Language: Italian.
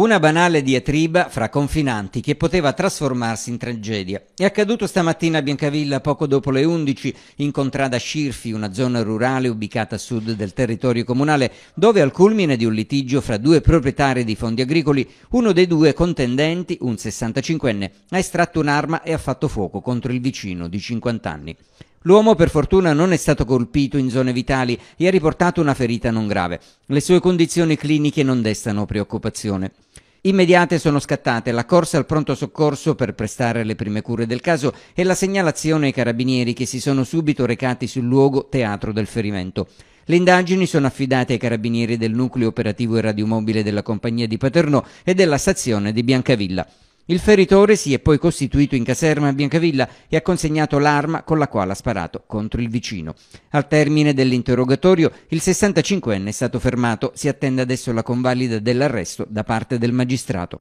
Una banale diatriba fra confinanti che poteva trasformarsi in tragedia. È accaduto stamattina a Biancavilla poco dopo le 11 in contrada Scirfi, una zona rurale ubicata a sud del territorio comunale, dove al culmine di un litigio fra due proprietari di fondi agricoli, uno dei due contendenti, un 65enne, ha estratto un'arma e ha fatto fuoco contro il vicino di 50 anni. L'uomo per fortuna non è stato colpito in zone vitali e ha riportato una ferita non grave. Le sue condizioni cliniche non destano preoccupazione. Immediate sono scattate la corsa al pronto soccorso per prestare le prime cure del caso e la segnalazione ai carabinieri che si sono subito recati sul luogo teatro del ferimento. Le indagini sono affidate ai carabinieri del nucleo operativo e radiomobile della compagnia di Paternò e della stazione di Biancavilla. Il feritore si è poi costituito in caserma a Biancavilla e ha consegnato l'arma con la quale ha sparato contro il vicino. Al termine dell'interrogatorio il 65enne è stato fermato, si attende adesso la convalida dell'arresto da parte del magistrato.